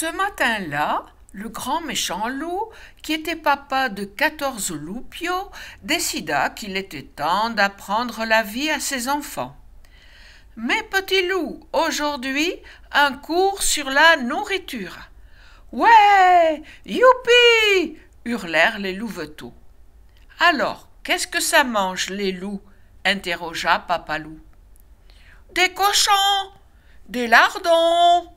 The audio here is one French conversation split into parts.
Ce matin-là, le grand méchant loup, qui était papa de quatorze loupios, décida qu'il était temps d'apprendre la vie à ses enfants. Mes petits loups, aujourd'hui, un cours sur la nourriture. Ouais Youpi hurlèrent les louveteaux. Alors, qu'est-ce que ça mange, les loups interrogea papa loup. Des cochons Des lardons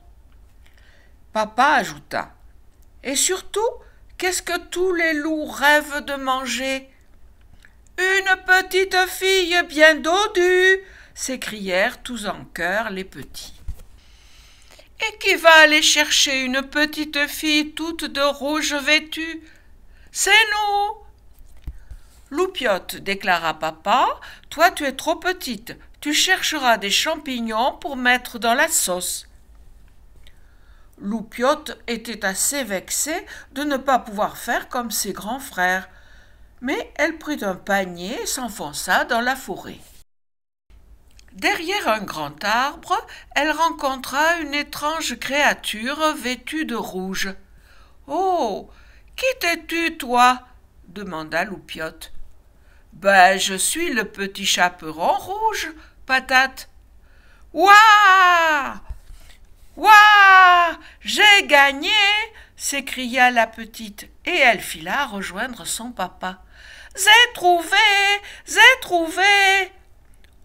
Papa ajouta Et surtout, qu'est-ce que tous les loups rêvent de manger Une petite fille bien dodue s'écrièrent tous en cœur les petits. Et qui va aller chercher une petite fille toute de rouge vêtue C'est nous Loupiote, déclara papa, toi tu es trop petite, tu chercheras des champignons pour mettre dans la sauce. Loupiote était assez vexée de ne pas pouvoir faire comme ses grands frères, mais elle prit un panier et s'enfonça dans la forêt. Derrière un grand arbre, elle rencontra une étrange créature vêtue de rouge. Oh Qui t'es-tu, toi demanda Loupiote. Ben, je suis le petit chaperon rouge, patate. Ouah Ouah J'ai gagné s'écria la petite, et elle fila rejoindre son papa. J'ai trouvé J'ai trouvé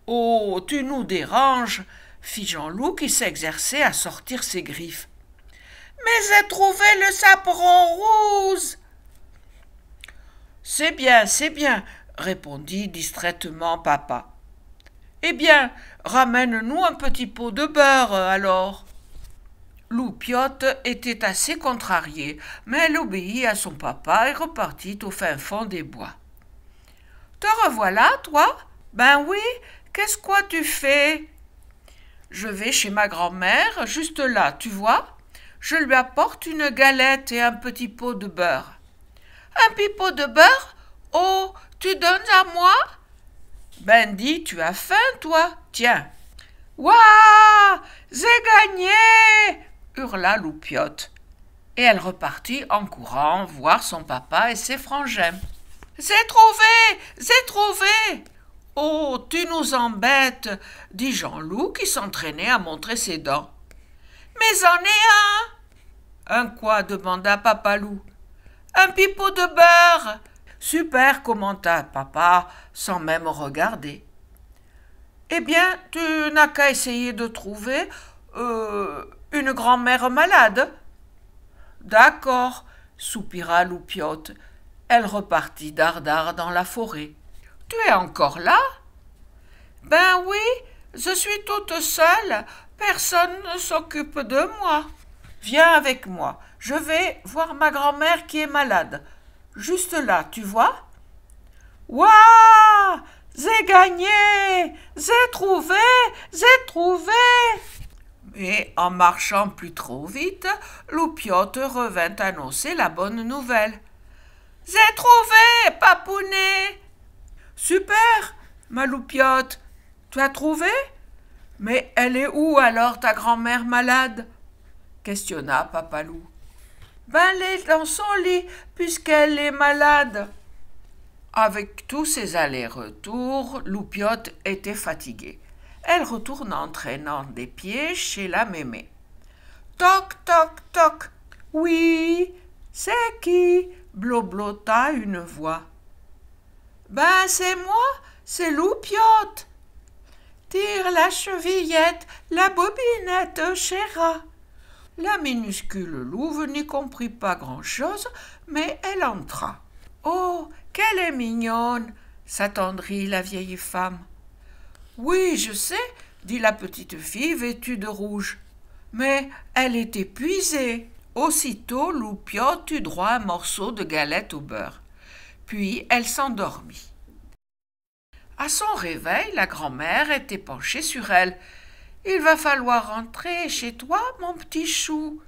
Oh, tu nous déranges fit Jean-Loup qui s'exerçait à sortir ses griffes. Mais j'ai trouvé le saperon rouge C'est bien, c'est bien, répondit distraitement papa. Eh bien, ramène-nous un petit pot de beurre alors. Loupiote était assez contrariée, mais elle obéit à son papa et repartit au fin fond des bois. Te revoilà, toi Ben oui, qu'est-ce que tu fais Je vais chez ma grand-mère, juste là, tu vois Je lui apporte une galette et un petit pot de beurre. Un pot de beurre Oh, tu donnes à moi Ben dis, tu as faim, toi Tiens. Waouh J'ai gagné hurla Loupiote. Et elle repartit en courant voir son papa et ses frangins. C'est trouvé C'est trouvé Oh, tu nous embêtes dit Jean-Loup qui s'entraînait à montrer ses dents. Mais en ai un Un quoi demanda Papa Loup. Un pipeau de beurre Super, commenta papa sans même regarder. Eh bien, tu n'as qu'à essayer de trouver. Euh, une grand-mère malade D'accord, soupira Loupiote. Elle repartit dardard dans la forêt. Tu es encore là Ben oui, je suis toute seule, personne ne s'occupe de moi. Viens avec moi, je vais voir ma grand-mère qui est malade. Juste là, tu vois Waouh J'ai gagné J'ai trouvé J'ai trouvé et en marchant plus trop vite, Loupiote revint annoncer la bonne nouvelle. J'ai trouvé, papounet Super, ma loupiote Tu as trouvé Mais elle est où alors ta grand-mère malade questionna Papa Loup. Ben, elle est dans son lit, puisqu'elle est malade. Avec tous ces allers-retours, Loupiote était fatiguée. Elle retourne en traînant des pieds chez la mémé. Toc, toc, toc. Oui, c'est qui bloblota une voix. Ben, c'est moi, c'est Loupiote. Tire la chevillette, la bobinette, chéra. La minuscule louve n'y comprit pas grand-chose, mais elle entra. Oh, qu'elle est mignonne s'attendrit la vieille femme. Oui, je sais, dit la petite fille vêtue de rouge. Mais elle est épuisée. Aussitôt, Loupiote eut droit à un morceau de galette au beurre. Puis elle s'endormit. À son réveil, la grand-mère était penchée sur elle. Il va falloir rentrer chez toi, mon petit chou.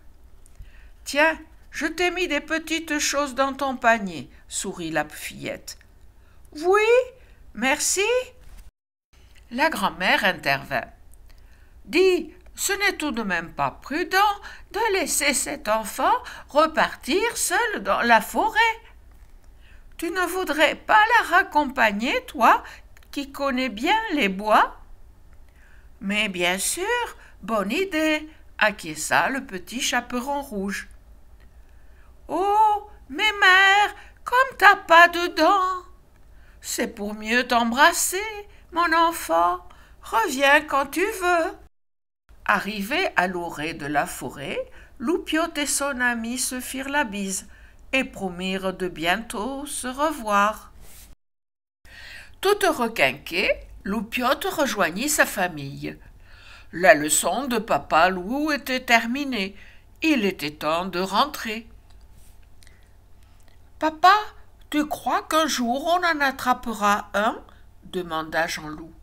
Tiens, je t'ai mis des petites choses dans ton panier, sourit la fillette. Oui, merci, la grand-mère intervint. Dis, ce n'est tout de même pas prudent de laisser cet enfant repartir seul dans la forêt. Tu ne voudrais pas la raccompagner, toi, qui connais bien les bois Mais bien sûr, bonne idée, acquiesça le petit chaperon rouge. Oh, mes mères, comme t'as pas de dents, c'est pour mieux t'embrasser, mon enfant, reviens quand tu veux. Arrivé à l'orée de la forêt, Loupiote et son ami se firent la bise et promirent de bientôt se revoir. Tout requinquée, Loupiote rejoignit sa famille. La leçon de papa Loup était terminée. Il était temps de rentrer. Papa, tu crois qu'un jour on en attrapera un demanda Jean Loup.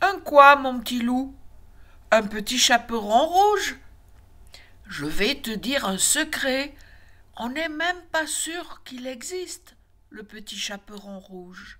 Un quoi, mon petit loup? Un petit chaperon rouge? Je vais te dire un secret. On n'est même pas sûr qu'il existe, le petit chaperon rouge.